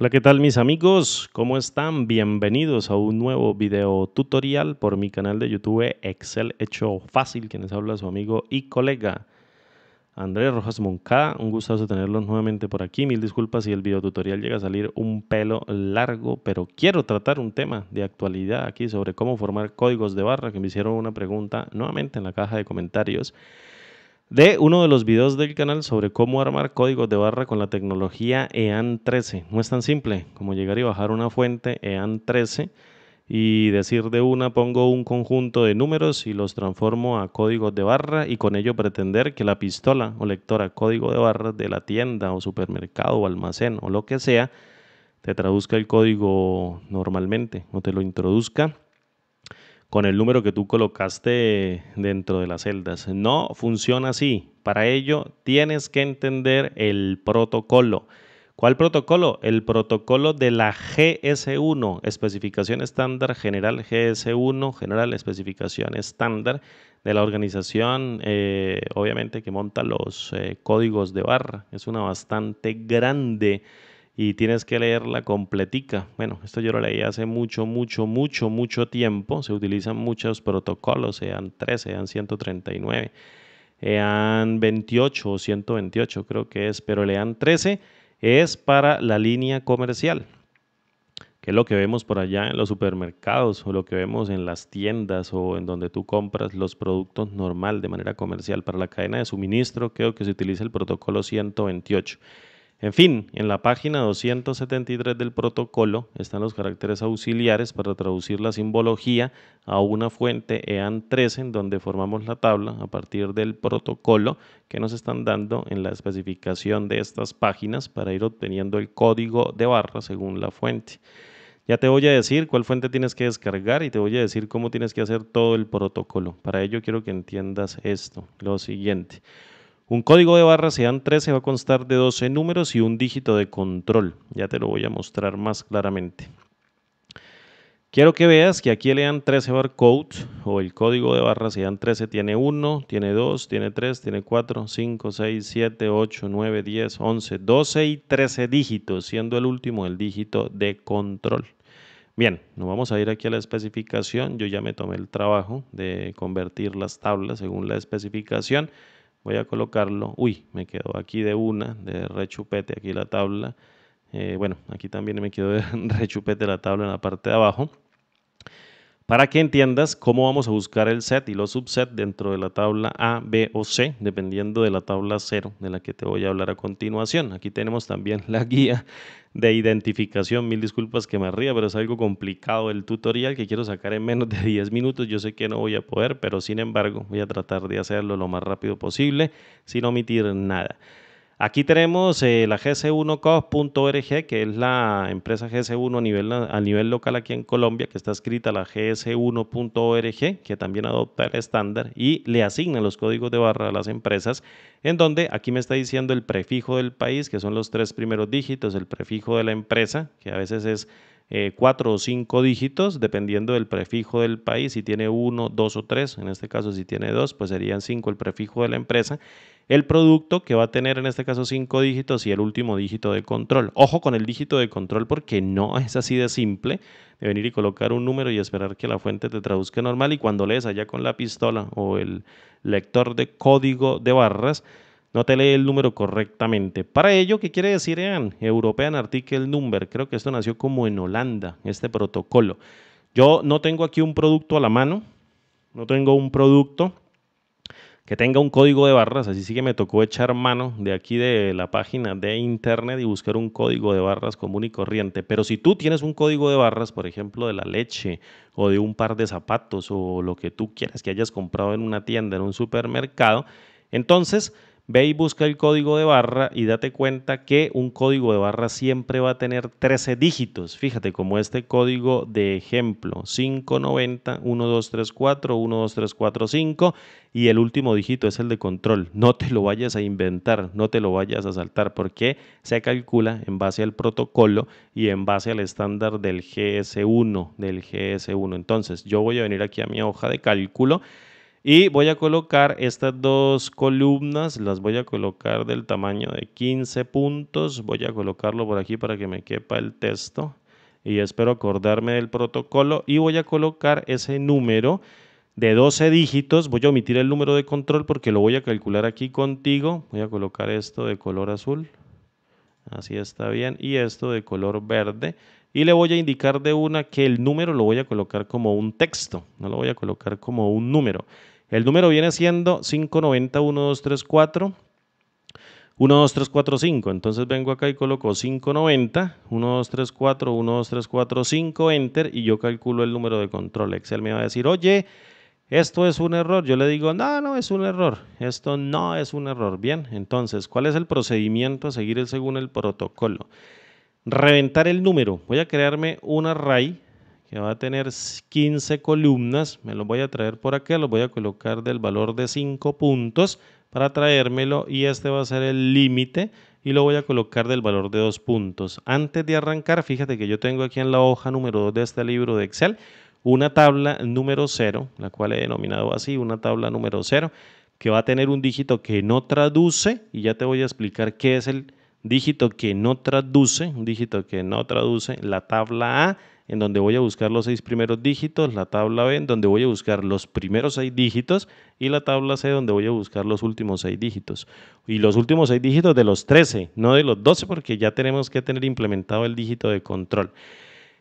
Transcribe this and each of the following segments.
Hola, ¿qué tal mis amigos? ¿Cómo están? Bienvenidos a un nuevo video tutorial por mi canal de YouTube Excel Hecho Fácil, quienes habla su amigo y colega Andrés Rojas Moncada. Un gustazo tenerlos nuevamente por aquí. Mil disculpas si el video tutorial llega a salir un pelo largo, pero quiero tratar un tema de actualidad aquí sobre cómo formar códigos de barra que me hicieron una pregunta nuevamente en la caja de comentarios de uno de los videos del canal sobre cómo armar códigos de barra con la tecnología EAN13. No es tan simple como llegar y bajar una fuente EAN13 y decir de una pongo un conjunto de números y los transformo a códigos de barra y con ello pretender que la pistola o lectora código de barra de la tienda o supermercado o almacén o lo que sea te traduzca el código normalmente o te lo introduzca con el número que tú colocaste dentro de las celdas. No funciona así. Para ello tienes que entender el protocolo. ¿Cuál protocolo? El protocolo de la GS1, especificación estándar general GS1, general especificación estándar de la organización, eh, obviamente que monta los eh, códigos de barra. Es una bastante grande y tienes que leerla completica. Bueno, esto yo lo leí hace mucho, mucho, mucho, mucho tiempo. Se utilizan muchos protocolos, sean 13, sean 139, EAN 28 o 128 creo que es, pero EAN 13 es para la línea comercial que es lo que vemos por allá en los supermercados o lo que vemos en las tiendas o en donde tú compras los productos normal de manera comercial para la cadena de suministro, creo que se utiliza el protocolo 128. En fin, en la página 273 del protocolo están los caracteres auxiliares para traducir la simbología a una fuente EAN 13 en donde formamos la tabla a partir del protocolo que nos están dando en la especificación de estas páginas para ir obteniendo el código de barra según la fuente. Ya te voy a decir cuál fuente tienes que descargar y te voy a decir cómo tienes que hacer todo el protocolo. Para ello quiero que entiendas esto, lo siguiente. Un código de barra SEAN 13 va a constar de 12 números y un dígito de control. Ya te lo voy a mostrar más claramente. Quiero que veas que aquí el EAN 13 barcode o el código de barra SEAN 13 tiene 1, tiene 2, tiene 3, tiene 4, 5, 6, 7, 8, 9, 10, 11, 12 y 13 dígitos, siendo el último el dígito de control. Bien, nos vamos a ir aquí a la especificación. Yo ya me tomé el trabajo de convertir las tablas según la especificación voy a colocarlo, uy, me quedó aquí de una, de rechupete aquí la tabla, eh, bueno, aquí también me quedó de rechupete la tabla en la parte de abajo, para que entiendas cómo vamos a buscar el set y los subset dentro de la tabla A, B o C, dependiendo de la tabla 0 de la que te voy a hablar a continuación. Aquí tenemos también la guía de identificación. Mil disculpas que me ría, pero es algo complicado el tutorial que quiero sacar en menos de 10 minutos. Yo sé que no voy a poder, pero sin embargo voy a tratar de hacerlo lo más rápido posible sin omitir nada. Aquí tenemos eh, la gs 1 cosorg que es la empresa GS1 a nivel, a nivel local aquí en Colombia, que está escrita la gs1.org, que también adopta el estándar y le asigna los códigos de barra a las empresas, en donde aquí me está diciendo el prefijo del país, que son los tres primeros dígitos, el prefijo de la empresa, que a veces es eh, cuatro o cinco dígitos, dependiendo del prefijo del país. Si tiene uno, dos o tres, en este caso si tiene dos, pues serían cinco el prefijo de la empresa. El producto que va a tener en este caso cinco dígitos y el último dígito de control. Ojo con el dígito de control porque no es así de simple de venir y colocar un número y esperar que la fuente te traduzca normal y cuando lees allá con la pistola o el lector de código de barras, no te lee el número correctamente. Para ello, ¿qué quiere decir EAN? European Article Number. Creo que esto nació como en Holanda, este protocolo. Yo no tengo aquí un producto a la mano, no tengo un producto que tenga un código de barras, así sí que me tocó echar mano de aquí de la página de internet y buscar un código de barras común y corriente. Pero si tú tienes un código de barras, por ejemplo, de la leche o de un par de zapatos o lo que tú quieras que hayas comprado en una tienda, en un supermercado, entonces Ve y busca el código de barra y date cuenta que un código de barra siempre va a tener 13 dígitos. Fíjate como este código de ejemplo 590 1234 12345 y el último dígito es el de control. No te lo vayas a inventar, no te lo vayas a saltar porque se calcula en base al protocolo y en base al estándar del GS1, del GS1. Entonces, yo voy a venir aquí a mi hoja de cálculo y voy a colocar estas dos columnas, las voy a colocar del tamaño de 15 puntos. Voy a colocarlo por aquí para que me quepa el texto. Y espero acordarme del protocolo. Y voy a colocar ese número de 12 dígitos. Voy a omitir el número de control porque lo voy a calcular aquí contigo. Voy a colocar esto de color azul. Así está bien. Y esto de color verde y le voy a indicar de una que el número lo voy a colocar como un texto, no lo voy a colocar como un número. El número viene siendo 590 12345. Entonces vengo acá y coloco 590, enter y yo calculo el número de control. Excel me va a decir, oye, esto es un error. Yo le digo, no, no es un error. Esto no es un error. Bien, entonces, ¿cuál es el procedimiento a seguir según el protocolo? Reventar el número. Voy a crearme un array que va a tener 15 columnas, me lo voy a traer por acá, lo voy a colocar del valor de 5 puntos para traérmelo y este va a ser el límite y lo voy a colocar del valor de 2 puntos. Antes de arrancar, fíjate que yo tengo aquí en la hoja número 2 de este libro de Excel una tabla número 0, la cual he denominado así, una tabla número 0, que va a tener un dígito que no traduce y ya te voy a explicar qué es el dígito que no traduce, un dígito que no traduce, la tabla A en donde voy a buscar los seis primeros dígitos, la tabla B, en donde voy a buscar los primeros seis dígitos, y la tabla C, donde voy a buscar los últimos seis dígitos. Y los últimos seis dígitos de los 13, no de los 12, porque ya tenemos que tener implementado el dígito de control.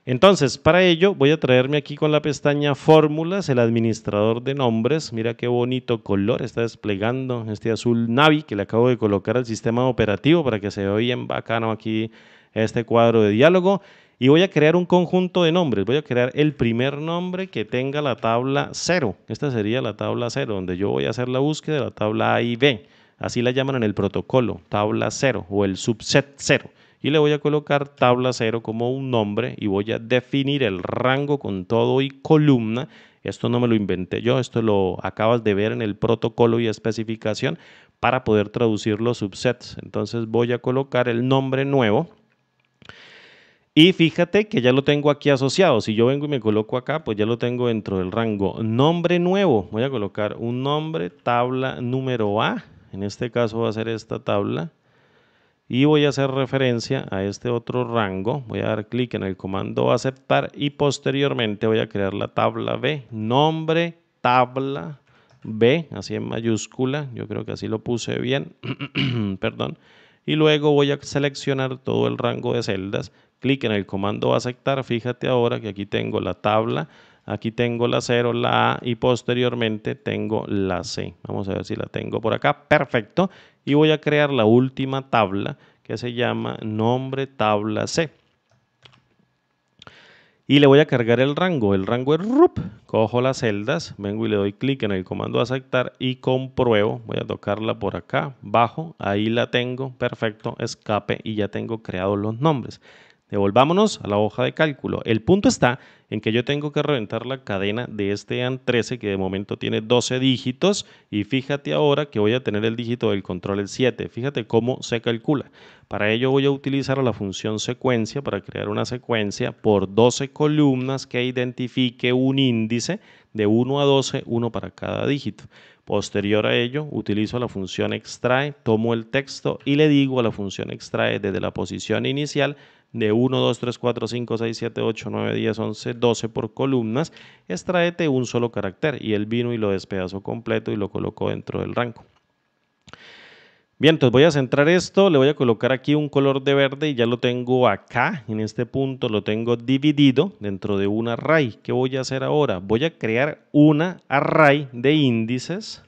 Entonces, para ello voy a traerme aquí con la pestaña Fórmulas, el administrador de nombres. Mira qué bonito color está desplegando este azul Navi que le acabo de colocar al sistema operativo para que se vea bien bacano aquí este cuadro de diálogo y voy a crear un conjunto de nombres. Voy a crear el primer nombre que tenga la tabla 0. Esta sería la tabla 0, donde yo voy a hacer la búsqueda de la tabla A y B. Así la llaman en el protocolo, tabla 0 o el subset 0. Y le voy a colocar tabla 0 como un nombre y voy a definir el rango con todo y columna. Esto no me lo inventé yo, esto lo acabas de ver en el protocolo y especificación para poder traducir los subsets. Entonces voy a colocar el nombre nuevo y fíjate que ya lo tengo aquí asociado. Si yo vengo y me coloco acá, pues ya lo tengo dentro del rango. Nombre nuevo. Voy a colocar un nombre, tabla número A. En este caso va a ser esta tabla. Y voy a hacer referencia a este otro rango. Voy a dar clic en el comando aceptar y posteriormente voy a crear la tabla B. Nombre, tabla B, así en mayúscula. Yo creo que así lo puse bien. Perdón y luego voy a seleccionar todo el rango de celdas. Clic en el comando aceptar. Fíjate ahora que aquí tengo la tabla, aquí tengo la 0, la A y posteriormente tengo la C. Vamos a ver si la tengo por acá. Perfecto. Y voy a crear la última tabla que se llama nombre tabla C y le voy a cargar el rango. El rango es RUP. Cojo las celdas, vengo y le doy clic en el comando aceptar y compruebo. Voy a tocarla por acá, bajo, ahí la tengo, perfecto, escape y ya tengo creados los nombres. Devolvámonos a la hoja de cálculo. El punto está en que yo tengo que reventar la cadena de este AN13 que de momento tiene 12 dígitos y fíjate ahora que voy a tener el dígito del control el 7. Fíjate cómo se calcula. Para ello voy a utilizar la función secuencia para crear una secuencia por 12 columnas que identifique un índice de 1 a 12, uno para cada dígito. Posterior a ello, utilizo la función extrae, tomo el texto y le digo a la función extrae desde la posición inicial de 1, 2, 3, 4, 5, 6, 7, 8, 9, 10, 11, 12 por columnas, extraete un solo carácter y él vino y lo despedazó completo y lo colocó dentro del rango. Bien, entonces voy a centrar esto, le voy a colocar aquí un color de verde y ya lo tengo acá, en este punto lo tengo dividido dentro de un array. ¿Qué voy a hacer ahora? Voy a crear una array de índices.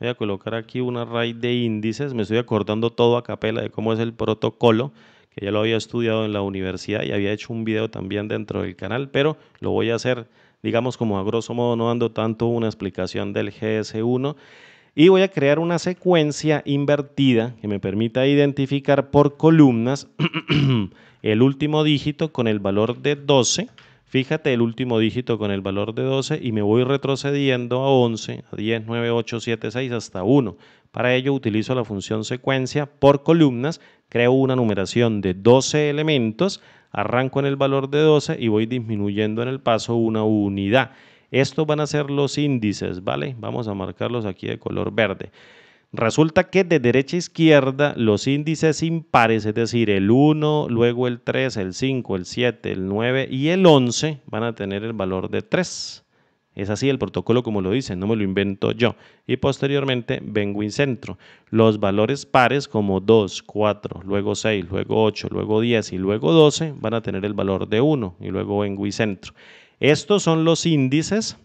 Voy a colocar aquí un array de índices, me estoy acordando todo a capela de cómo es el protocolo que ya lo había estudiado en la universidad y había hecho un video también dentro del canal, pero lo voy a hacer, digamos como a grosso modo, no dando tanto una explicación del GS1. Y voy a crear una secuencia invertida que me permita identificar por columnas el último dígito con el valor de 12. Fíjate el último dígito con el valor de 12 y me voy retrocediendo a 11, a 10, 9, 8, 7, 6 hasta 1. Para ello utilizo la función secuencia por columnas, creo una numeración de 12 elementos, arranco en el valor de 12 y voy disminuyendo en el paso una unidad. Estos van a ser los índices, ¿vale? Vamos a marcarlos aquí de color verde. Resulta que de derecha a izquierda los índices impares, es decir, el 1, luego el 3, el 5, el 7, el 9 y el 11 van a tener el valor de 3. Es así el protocolo como lo dicen, no me lo invento yo. Y posteriormente vengo y Centro. Los valores pares como 2, 4, luego 6, luego 8, luego 10 y luego 12 van a tener el valor de 1 y luego vengo y Centro. Estos son los índices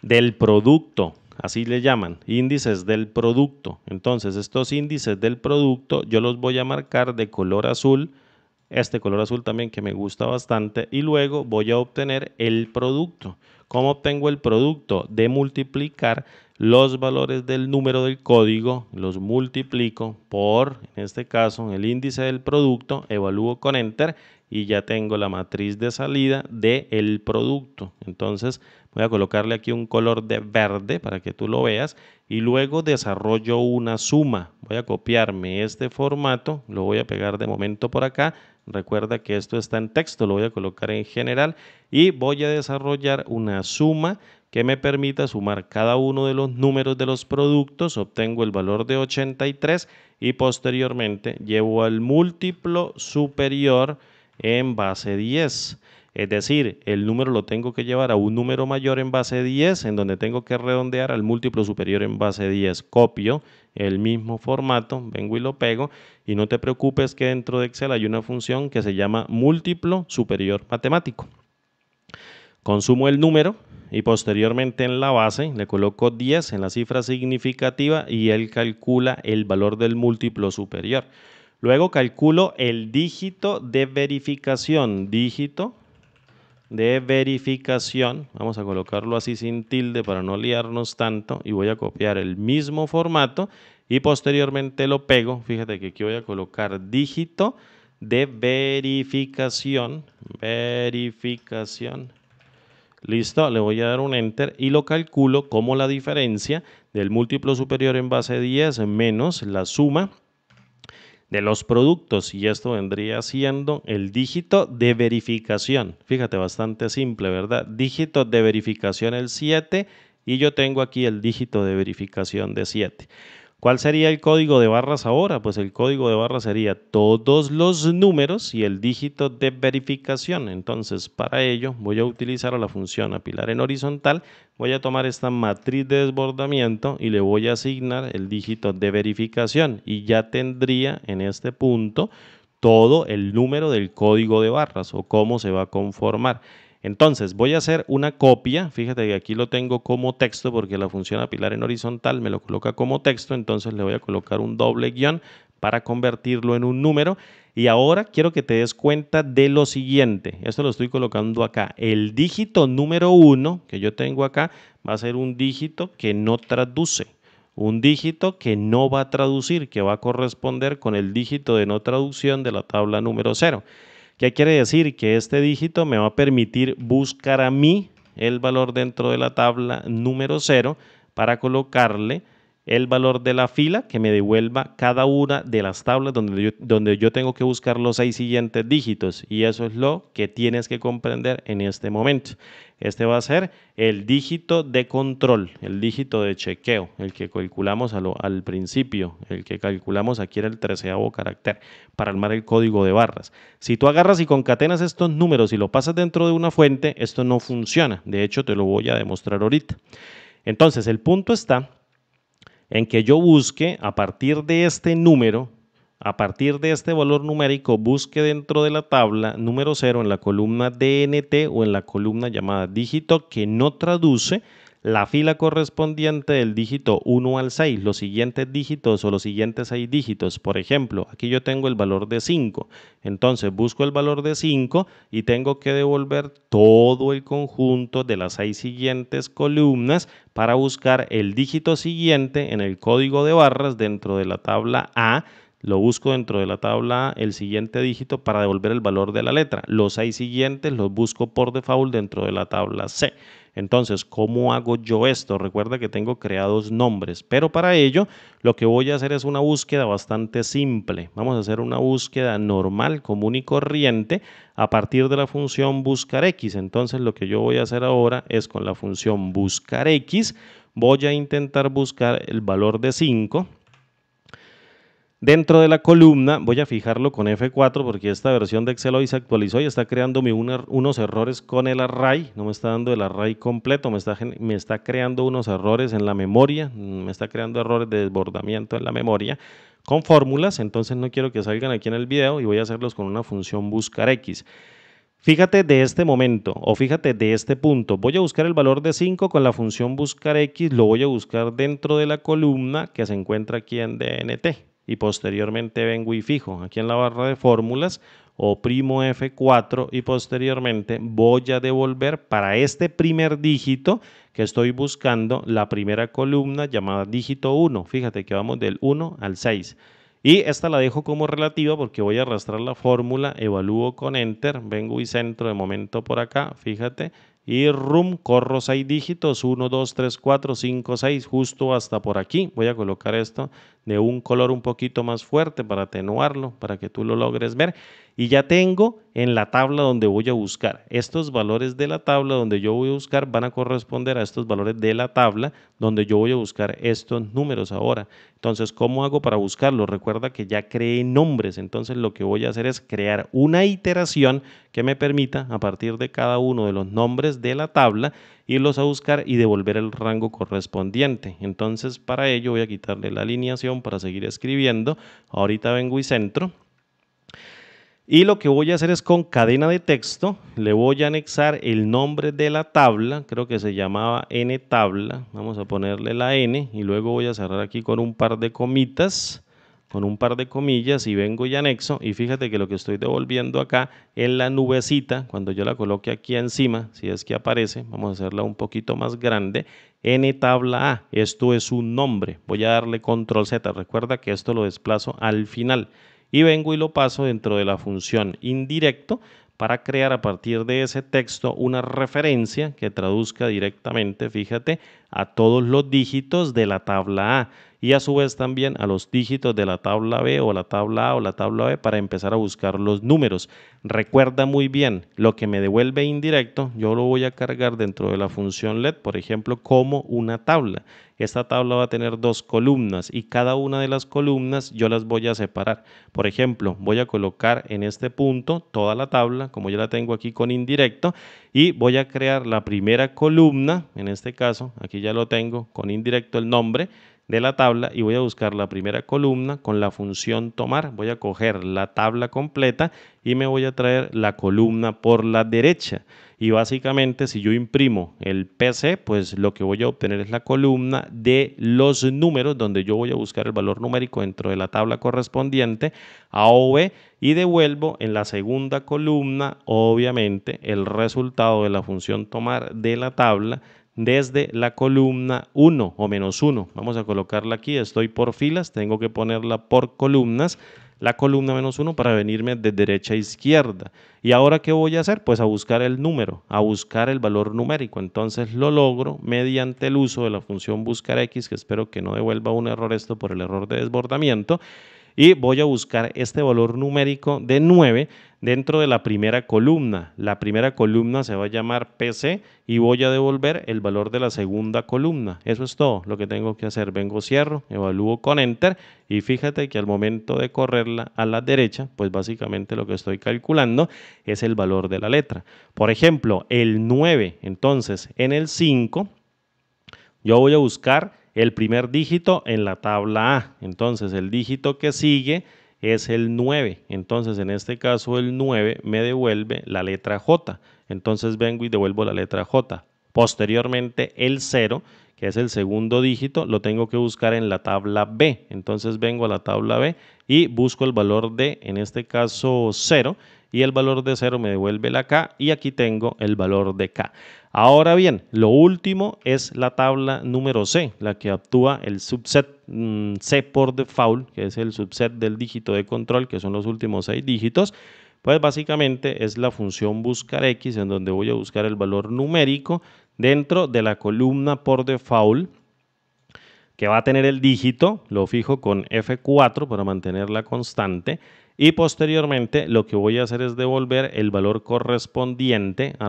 del producto, así le llaman, índices del producto. Entonces estos índices del producto yo los voy a marcar de color azul este color azul también que me gusta bastante y luego voy a obtener el producto. ¿Cómo obtengo el producto? De multiplicar los valores del número del código, los multiplico por, en este caso, el índice del producto, evalúo con Enter y ya tengo la matriz de salida del el producto. Entonces voy a colocarle aquí un color de verde para que tú lo veas y luego desarrollo una suma. Voy a copiarme este formato, lo voy a pegar de momento por acá Recuerda que esto está en texto, lo voy a colocar en general y voy a desarrollar una suma que me permita sumar cada uno de los números de los productos, obtengo el valor de 83 y posteriormente llevo al múltiplo superior en base 10. Es decir, el número lo tengo que llevar a un número mayor en base 10, en donde tengo que redondear al múltiplo superior en base 10. Copio el mismo formato, vengo y lo pego, y no te preocupes que dentro de Excel hay una función que se llama múltiplo superior matemático. Consumo el número y posteriormente en la base le coloco 10 en la cifra significativa y él calcula el valor del múltiplo superior. Luego calculo el dígito de verificación, dígito de verificación. Vamos a colocarlo así sin tilde para no liarnos tanto y voy a copiar el mismo formato y posteriormente lo pego. Fíjate que aquí voy a colocar dígito de verificación, verificación. Listo, le voy a dar un enter y lo calculo como la diferencia del múltiplo superior en base 10 menos la suma de los productos y esto vendría siendo el dígito de verificación. Fíjate, bastante simple, ¿verdad? Dígito de verificación el 7 y yo tengo aquí el dígito de verificación de 7. ¿Cuál sería el código de barras ahora? Pues el código de barras sería todos los números y el dígito de verificación. Entonces, para ello voy a utilizar la función apilar en horizontal, voy a tomar esta matriz de desbordamiento y le voy a asignar el dígito de verificación y ya tendría en este punto todo el número del código de barras o cómo se va a conformar. Entonces voy a hacer una copia, fíjate que aquí lo tengo como texto porque la función apilar en horizontal me lo coloca como texto, entonces le voy a colocar un doble guión para convertirlo en un número. Y ahora quiero que te des cuenta de lo siguiente, esto lo estoy colocando acá, el dígito número 1 que yo tengo acá va a ser un dígito que no traduce, un dígito que no va a traducir, que va a corresponder con el dígito de no traducción de la tabla número 0. ¿Qué quiere decir? Que este dígito me va a permitir buscar a mí el valor dentro de la tabla número 0 para colocarle el valor de la fila que me devuelva cada una de las tablas donde yo, donde yo tengo que buscar los seis siguientes dígitos. Y eso es lo que tienes que comprender en este momento. Este va a ser el dígito de control, el dígito de chequeo, el que calculamos al, principio, el que calculamos aquí era el treceavo carácter para armar el código de barras. Si tú agarras y concatenas estos números y lo pasas dentro de una fuente, esto no funciona. De hecho, te lo voy a demostrar ahorita. Entonces, el punto está en que yo busque a partir de este número a partir de este valor numérico, busque dentro de la tabla número 0 en la columna DNT o en la columna llamada dígito que no traduce la fila correspondiente del dígito 1 al 6, los siguientes dígitos o los siguientes 6 dígitos. Por ejemplo, aquí yo tengo el valor de 5, entonces busco el valor de 5 y tengo que devolver todo el conjunto de las 6 siguientes columnas para buscar el dígito siguiente en el código de barras dentro de la tabla A lo busco dentro de la tabla el siguiente dígito para devolver el valor de la letra. Los seis siguientes los busco por default dentro de la tabla C. Entonces, ¿cómo hago yo esto? Recuerda que tengo creados nombres, pero para ello lo que voy a hacer es una búsqueda bastante simple. Vamos a hacer una búsqueda normal, común y corriente a partir de la función buscar x. Entonces, lo que yo voy a hacer ahora es con la función buscar x, voy a intentar buscar el valor de 5 Dentro de la columna voy a fijarlo con F4 porque esta versión de Excel hoy se actualizó y está creándome unos errores con el array. No me está dando el array completo, me está, me está creando unos errores en la memoria, mm, me está creando errores de desbordamiento en la memoria con fórmulas. Entonces no quiero que salgan aquí en el video y voy a hacerlos con una función buscar x. Fíjate de este momento o fíjate de este punto. Voy a buscar el valor de 5 con la función buscar x, lo voy a buscar dentro de la columna que se encuentra aquí en DNT y posteriormente vengo y fijo aquí en la barra de fórmulas, oprimo F4 y posteriormente voy a devolver para este primer dígito que estoy buscando la primera columna llamada dígito 1. Fíjate que vamos del 1 al 6. Y esta la dejo como relativa porque voy a arrastrar la fórmula, evalúo con Enter, vengo y centro de momento por acá, fíjate, y rum, corro 6 dígitos, 1, 2, 3, 4, 5, 6, justo hasta por aquí. Voy a colocar esto de un color un poquito más fuerte para atenuarlo, para que tú lo logres ver. Y ya tengo en la tabla donde voy a buscar. Estos valores de la tabla donde yo voy a buscar van a corresponder a estos valores de la tabla donde yo voy a buscar estos números ahora. Entonces, ¿cómo hago para buscarlo? Recuerda que ya creé nombres, entonces lo que voy a hacer es crear una iteración que me permita a partir de cada uno de los nombres de la tabla irlos a buscar y devolver el rango correspondiente. Entonces para ello voy a quitarle la alineación para seguir escribiendo. Ahorita vengo y centro. Y lo que voy a hacer es con cadena de texto, le voy a anexar el nombre de la tabla, creo que se llamaba N tabla vamos a ponerle la n y luego voy a cerrar aquí con un par de comitas con un par de comillas y vengo y anexo y fíjate que lo que estoy devolviendo acá en la nubecita, cuando yo la coloque aquí encima, si es que aparece, vamos a hacerla un poquito más grande, n tabla A, esto es un nombre, voy a darle control Z, recuerda que esto lo desplazo al final y vengo y lo paso dentro de la función indirecto para crear a partir de ese texto una referencia que traduzca directamente, fíjate, a todos los dígitos de la tabla A y a su vez también a los dígitos de la tabla B o la tabla A o la tabla B para empezar a buscar los números. Recuerda muy bien, lo que me devuelve indirecto, yo lo voy a cargar dentro de la función LED, por ejemplo, como una tabla. Esta tabla va a tener dos columnas y cada una de las columnas yo las voy a separar. Por ejemplo, voy a colocar en este punto toda la tabla, como ya la tengo aquí con indirecto, y voy a crear la primera columna, en este caso, aquí ya lo tengo con indirecto el nombre, de la tabla y voy a buscar la primera columna con la función tomar. Voy a coger la tabla completa y me voy a traer la columna por la derecha. Y básicamente si yo imprimo el PC, pues lo que voy a obtener es la columna de los números, donde yo voy a buscar el valor numérico dentro de la tabla correspondiente a v y devuelvo en la segunda columna, obviamente, el resultado de la función tomar de la tabla desde la columna 1 o menos 1. Vamos a colocarla aquí, estoy por filas, tengo que ponerla por columnas, la columna menos 1 para venirme de derecha a izquierda. ¿Y ahora qué voy a hacer? Pues a buscar el número, a buscar el valor numérico. Entonces lo logro mediante el uso de la función buscar x, que espero que no devuelva un error esto por el error de desbordamiento y voy a buscar este valor numérico de 9 dentro de la primera columna. La primera columna se va a llamar PC y voy a devolver el valor de la segunda columna. Eso es todo lo que tengo que hacer. Vengo, cierro, evalúo con Enter y fíjate que al momento de correrla a la derecha, pues básicamente lo que estoy calculando es el valor de la letra. Por ejemplo, el 9, entonces en el 5, yo voy a buscar el primer dígito en la tabla A. Entonces el dígito que sigue es el 9. Entonces, en este caso, el 9 me devuelve la letra J. Entonces vengo y devuelvo la letra J. Posteriormente, el 0, que es el segundo dígito, lo tengo que buscar en la tabla B. Entonces vengo a la tabla B y busco el valor de, en este caso, 0. Y el valor de 0 me devuelve la K y aquí tengo el valor de K. Ahora bien, lo último es la tabla número C, la que actúa el subset mm, C por default, que es el subset del dígito de control, que son los últimos seis dígitos. Pues básicamente es la función buscar x, en donde voy a buscar el valor numérico dentro de la columna por default, que va a tener el dígito, lo fijo con F4 para mantenerla constante, y posteriormente lo que voy a hacer es devolver el valor correspondiente a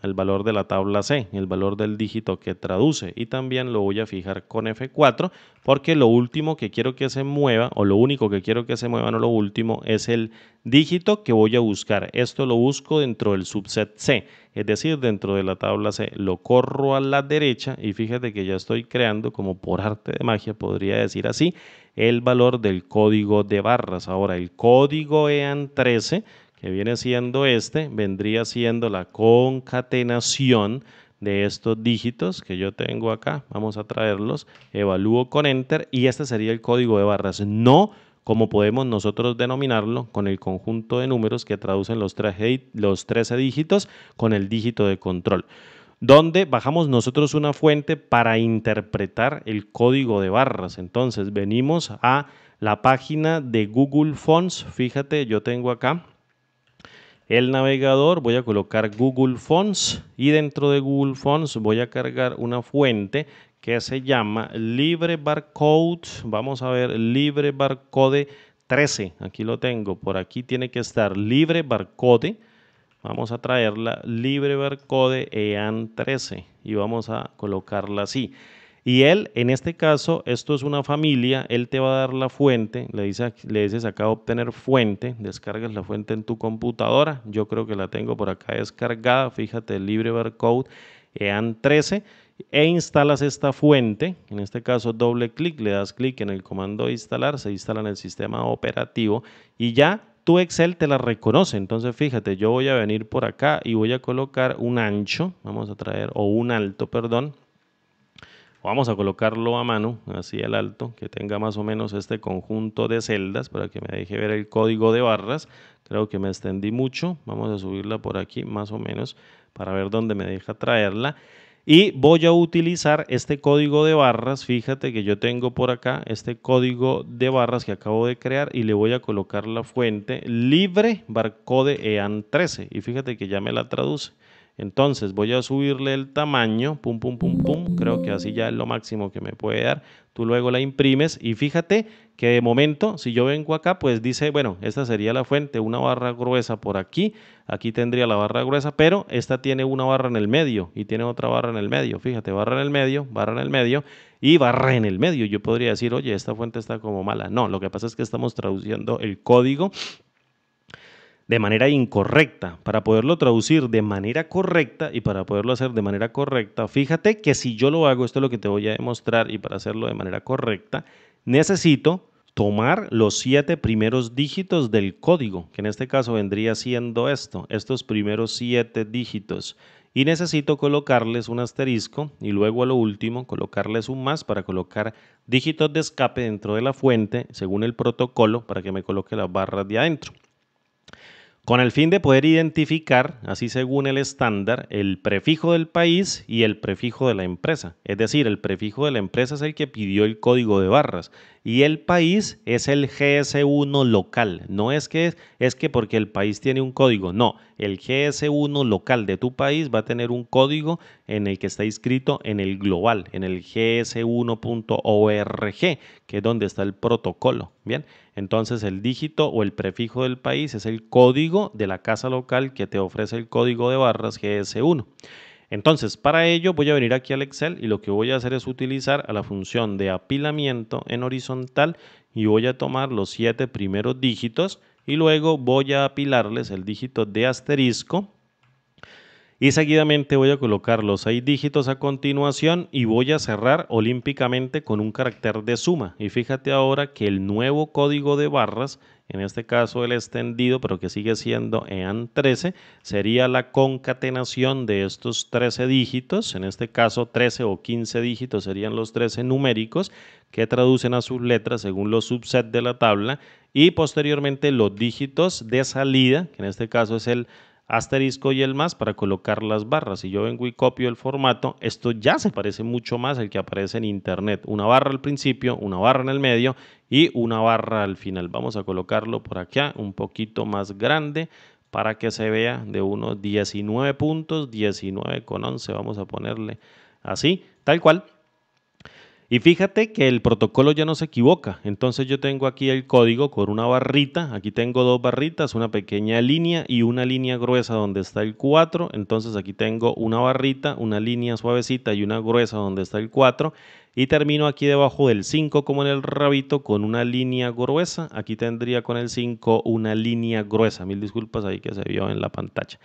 al valor de la tabla C, el valor del dígito que traduce. Y también lo voy a fijar con F4 porque lo último que quiero que se mueva o lo único que quiero que se mueva, no lo último, es el dígito que voy a buscar. Esto lo busco dentro del subset C es decir, dentro de la tabla C lo corro a la derecha y fíjate que ya estoy creando, como por arte de magia podría decir así, el valor del código de barras. Ahora, el código EAN13, que viene siendo este, vendría siendo la concatenación de estos dígitos que yo tengo acá, vamos a traerlos, evalúo con enter y este sería el código de barras, no como podemos nosotros denominarlo, con el conjunto de números que traducen los, e-, los 13 dígitos con el dígito de control, donde bajamos nosotros una fuente para interpretar el código de barras. Entonces venimos a la página de Google Fonts. Fíjate, yo tengo acá el navegador, voy a colocar Google Fonts y dentro de Google Fonts voy a cargar una fuente que se llama Libre Barcode. Vamos a ver, Libre Barcode 13. Aquí lo tengo. Por aquí tiene que estar Libre Barcode. Vamos a traerla Libre Barcode EAN 13 y vamos a colocarla así. Y él, en este caso, esto es una familia, él te va a dar la fuente, le, dice, le dices acá obtener fuente, descargas la fuente en tu computadora, yo creo que la tengo por acá descargada, fíjate, libre barcode EAN 13 e instalas esta fuente, en este caso doble clic, le das clic en el comando instalar, se instala en el sistema operativo y ya tu Excel te la reconoce. Entonces fíjate, yo voy a venir por acá y voy a colocar un ancho, vamos a traer, o un alto, perdón, vamos a colocarlo a mano, así el alto, que tenga más o menos este conjunto de celdas para que me deje ver el código de barras. Creo que me extendí mucho, vamos a subirla por aquí más o menos para ver dónde me deja traerla. Y voy a utilizar este código de barras. Fíjate que yo tengo por acá este código de barras que acabo de crear y le voy a colocar la fuente libre barcode EAN13. Y fíjate que ya me la traduce. Entonces voy a subirle el tamaño, pum, pum, pum, pum, creo que así ya es lo máximo que me puede dar. Tú luego la imprimes y fíjate que de momento, si yo vengo acá, pues dice, bueno, esta sería la fuente, una barra gruesa por aquí, aquí tendría la barra gruesa, pero esta tiene una barra en el medio y tiene otra barra en el medio. Fíjate, barra en el medio, barra en el medio y barra en el medio. Yo podría decir, oye, esta fuente está como mala. No, lo que pasa es que estamos traduciendo el código de manera incorrecta. Para poderlo traducir de manera correcta y para poderlo hacer de manera correcta, fíjate que si yo lo hago, esto es lo que te voy a demostrar, y para hacerlo de manera correcta, necesito tomar los siete primeros dígitos del código, que en este caso vendría siendo esto, estos primeros siete dígitos. Y necesito colocarles un asterisco y luego a lo último colocarles un más para colocar dígitos de escape dentro de la fuente según el protocolo para que me coloque las barras de adentro con el fin de poder identificar, así según el estándar, el prefijo del país y el prefijo de la empresa. Es decir, el prefijo de la empresa es el que pidió el código de barras y el país es el GS1 local. No es que es que porque el país tiene un código, no, el GS1 local de tu país va a tener un código en el que está inscrito en el global, en el GS1.org, que es donde está el protocolo. Bien, entonces el dígito o el prefijo del país es el código de la casa local que te ofrece el código de barras GS1. Entonces, para ello voy a venir aquí al Excel y lo que voy a hacer es utilizar a la función de apilamiento en horizontal y voy a tomar los siete primeros dígitos y luego voy a apilarles el dígito de asterisco y seguidamente voy a colocar los seis dígitos a continuación y voy a cerrar olímpicamente con un carácter de suma. Y fíjate ahora que el nuevo código de barras, en este caso el extendido, pero que sigue siendo EAN13, sería la concatenación de estos 13 dígitos, en este caso 13 o 15 dígitos serían los 13 numéricos que traducen a sus letras según los subset de la tabla y posteriormente los dígitos de salida, que en este caso es el asterisco y el más para colocar las barras. Si yo vengo y copio el formato, esto ya se parece mucho más al que aparece en internet. Una barra al principio, una barra en el medio y una barra al final. Vamos a colocarlo por acá un poquito más grande para que se vea de unos 19 puntos, 19 con 11. Vamos a ponerle así, tal cual. Y fíjate que el protocolo ya no se equivoca. Entonces yo tengo aquí el código con una barrita. Aquí tengo dos barritas, una pequeña línea y una línea gruesa donde está el 4. Entonces aquí tengo una barrita, una línea suavecita y una gruesa donde está el 4. Y termino aquí debajo del 5 como en el rabito con una línea gruesa. Aquí tendría con el 5 una línea gruesa. Mil disculpas ahí que se vio en la pantalla.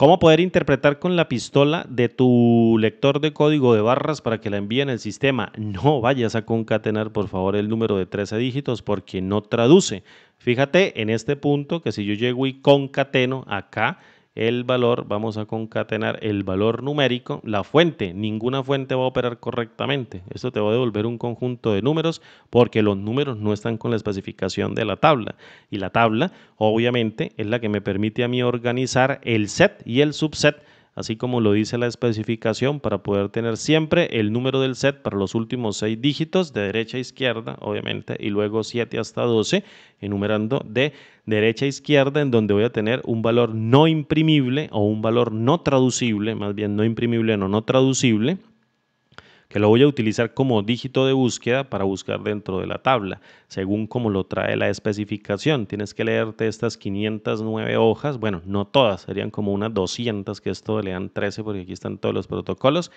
¿Cómo poder interpretar con la pistola de tu lector de código de barras para que la envíen al sistema? No vayas a concatenar, por favor, el número de 13 dígitos porque no traduce. Fíjate en este punto que si yo llego y concateno acá, el valor, vamos a concatenar el valor numérico, la fuente, ninguna fuente va a operar correctamente. Esto te va a devolver un conjunto de números porque los números no están con la especificación de la tabla. Y la tabla, obviamente, es la que me permite a mí organizar el set y el subset así como lo dice la especificación, para poder tener siempre el número del set para los últimos seis dígitos, de derecha a izquierda, obviamente, y luego 7 hasta 12, enumerando de derecha a izquierda, en donde voy a tener un valor no imprimible o un valor no traducible, más bien no imprimible, no, no traducible, que lo voy a utilizar como dígito de búsqueda para buscar dentro de la tabla, según como lo trae la especificación. Tienes que leerte estas 509 hojas, bueno, no todas, serían como unas 200, que esto le dan 13 porque aquí están todos los protocolos.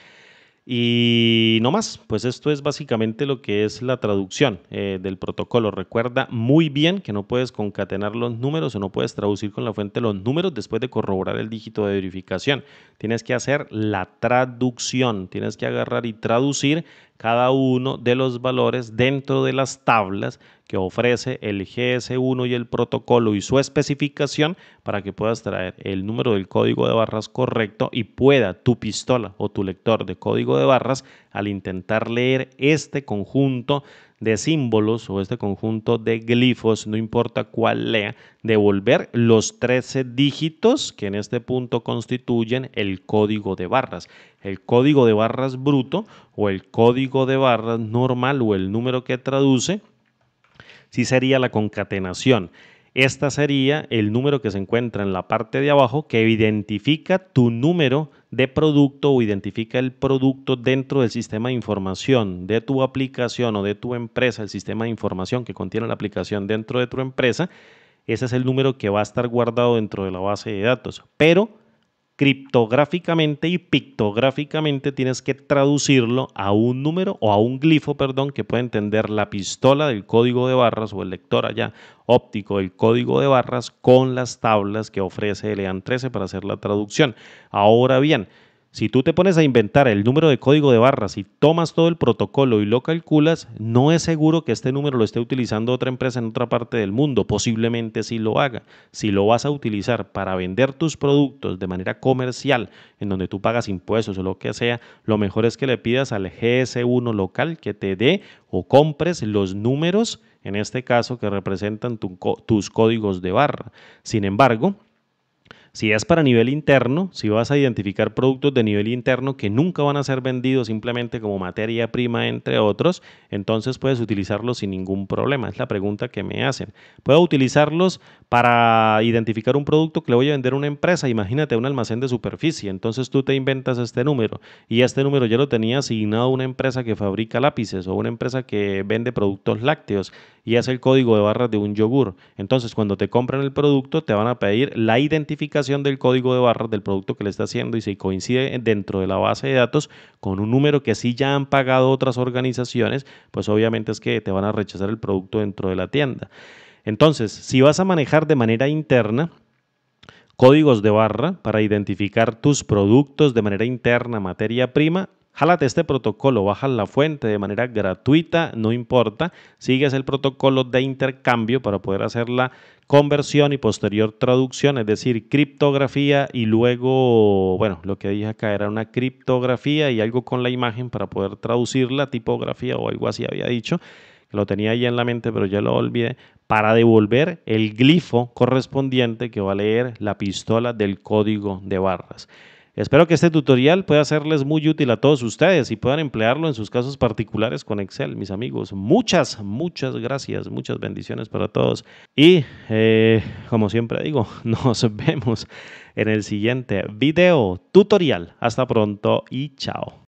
Y no más, pues esto es básicamente lo que es la traducción eh, del protocolo. Recuerda muy bien que no puedes concatenar los números o no puedes traducir con la fuente los números después de corroborar el dígito de verificación. Tienes que hacer la traducción, tienes que agarrar y traducir cada uno de los valores dentro de las tablas que ofrece el GS1 y el protocolo y su especificación para que puedas traer el número del código de barras correcto y pueda tu pistola o tu lector de código de barras al intentar leer este conjunto de símbolos o este conjunto de glifos, no importa cuál lea, devolver los 13 dígitos que en este punto constituyen el código de barras. El código de barras bruto o el código de barras normal o el número que traduce, sí sería la concatenación. Esta sería el número que se encuentra en la parte de abajo que identifica tu número de producto o identifica el producto dentro del sistema de información de tu aplicación o de tu empresa, el sistema de información que contiene la aplicación dentro de tu empresa. Ese es el número que va a estar guardado dentro de la base de datos. Pero criptográficamente y pictográficamente tienes que traducirlo a un número o a un glifo, perdón, que puede entender la pistola del código de barras o el lector allá óptico del código de barras con las tablas que ofrece el EAN 13 para hacer la traducción. Ahora bien, si tú te pones a inventar el número de código de barras y tomas todo el protocolo y lo calculas, no es seguro que este número lo esté utilizando otra empresa en otra parte del mundo. Posiblemente sí lo haga. Si lo vas a utilizar para vender tus productos de manera comercial, en donde tú pagas impuestos o lo que sea, lo mejor es que le pidas al GS1 local que te dé o compres los números, en este caso, que representan tus códigos de barra. Sin embargo, si es para nivel interno, si vas a identificar productos de nivel interno que nunca van a ser vendidos simplemente como materia prima, entre otros, entonces puedes utilizarlos sin ningún problema. Es la pregunta que me hacen. Puedo utilizarlos para identificar un producto que le voy a vender a una empresa. Imagínate un almacén de superficie. Entonces tú te inventas este número y este número ya lo tenía asignado a una empresa que fabrica lápices o una empresa que vende productos lácteos y es el código de barras de un yogur. Entonces, cuando te compran el producto, te van a pedir la identificación del código de barras del producto que le está haciendo y si coincide dentro de la base de datos con un número que sí ya han pagado otras organizaciones, pues obviamente es que te van a rechazar el producto dentro de la tienda. Entonces, si vas a manejar de manera interna, códigos de barra para identificar tus productos de manera interna, materia prima, Jálate este protocolo, baja la fuente de manera gratuita, no importa. Sigues el protocolo de intercambio para poder hacer la conversión y posterior traducción, es decir, criptografía y luego, bueno, lo que dije acá era una criptografía y algo con la imagen para poder traducir la tipografía o algo así había dicho. Lo tenía ahí en la mente, pero ya lo olvidé. Para devolver el glifo correspondiente que va a leer la pistola del código de barras. Espero que este tutorial pueda serles muy útil a todos ustedes y puedan emplearlo en sus casos particulares con Excel, mis amigos. Muchas, muchas gracias, muchas bendiciones para todos. Y eh, como siempre digo, nos vemos en el siguiente video tutorial. Hasta pronto y chao.